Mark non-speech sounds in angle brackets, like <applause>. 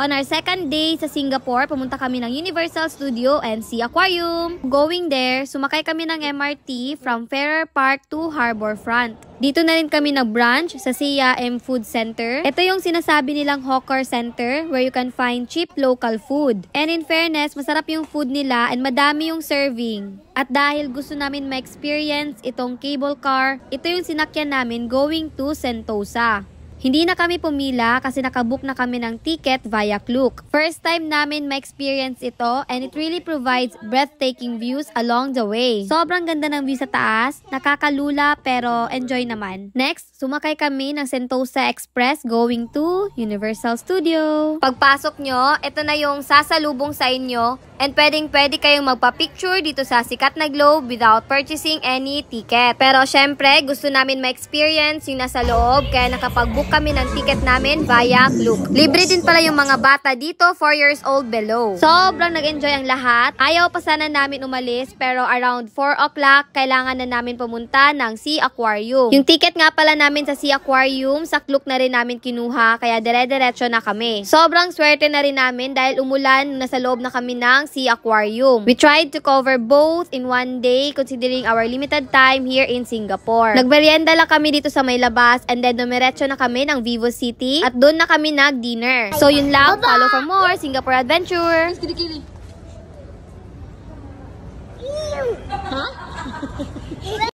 On our second day sa Singapore, pumunta kami ng Universal Studio and Sea Aquarium. Going there, sumakay kami ng MRT from Ferrer Park to Front. Dito na rin kami nag-brunch sa Sea M Food Center. Ito yung sinasabi nilang hawker center where you can find cheap local food. And in fairness, masarap yung food nila and madami yung serving. At dahil gusto namin ma-experience itong cable car, ito yung sinakyan namin going to Sentosa. Hindi na kami pumila kasi nakabook na kami ng ticket via Klook. First time namin ma-experience ito and it really provides breathtaking views along the way. Sobrang ganda ng view sa taas, nakakalula pero enjoy naman. Next, sumakay kami ng Sentosa Express going to Universal Studio. Pagpasok nyo, ito na yung sasalubong sa inyo And pwedeng pwede kayong magpa-picture dito sa sikat na globe without purchasing any ticket. Pero syempre, gusto namin ma-experience yung nasa loob kaya nakapag-book kami ng ticket namin via Klook. Libre din pala yung mga bata dito 4 years old below. Sobrang nag-enjoy ang lahat. Ayaw pa sana namin umalis pero around 4 o'clock kailangan na namin pumunta ng Sea Aquarium. Yung ticket nga pala namin sa Sea Aquarium sa Klook na rin namin kinuha kaya dire-diretso na kami. Sobrang swerte na rin namin dahil umulan nasa loob na kami ng sea aquarium. We tried to cover both in one day considering our limited time here in Singapore. Nagmerienda lang kami dito sa may labas and then dumiretso na kami ng Vivo City at doon na kami nag-dinner. So yun lang, follow for more Singapore Adventure! Huh? <laughs>